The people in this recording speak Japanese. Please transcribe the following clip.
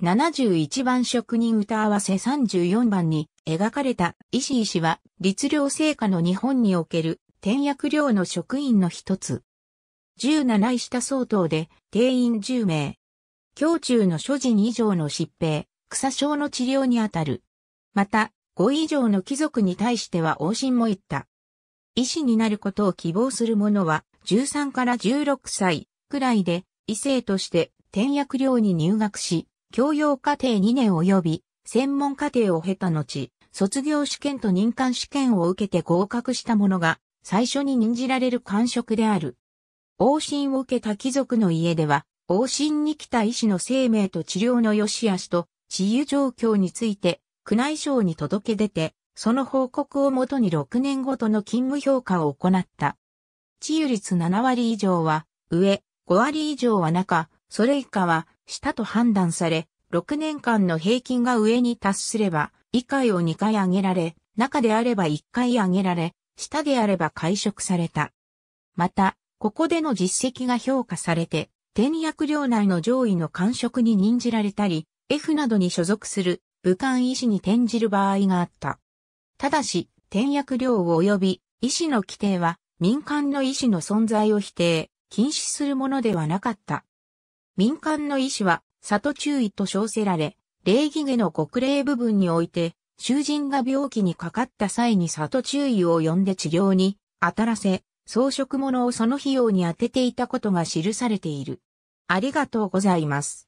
71番職人歌合わせ34番に描かれた石井氏は、律令成果の日本における天薬寮の職員の一つ。17師下相当で定員10名。胸中の所持以上の疾病、草症の治療にあたる。また、5以上の貴族に対しては往診も言った。医師になることを希望する者は、13から16歳くらいで、異性として天薬寮に入学し、教養課程2年及び専門課程を経た後、卒業試験と任官試験を受けて合格した者が最初に任じられる官職である。往診を受けた貴族の家では、往診に来た医師の生命と治療の良し悪しと治癒状況について、宮内省に届け出て、その報告をもとに6年ごとの勤務評価を行った。治癒率7割以上は、上、5割以上は中、それ以下は下と判断され、6年間の平均が上に達すれば、以下を2回上げられ、中であれば1回上げられ、下であれば解職された。また、ここでの実績が評価されて、転役領内の上位の官職に任じられたり、F などに所属する武漢医師に転じる場合があった。ただし、転役領及び医師の規定は民間の医師の存在を否定、禁止するものではなかった。民間の医師は、里中意と称せられ、礼儀下の国礼部分において、囚人が病気にかかった際に里中意を呼んで治療に当たらせ、装飾物をその費用に充てていたことが記されている。ありがとうございます。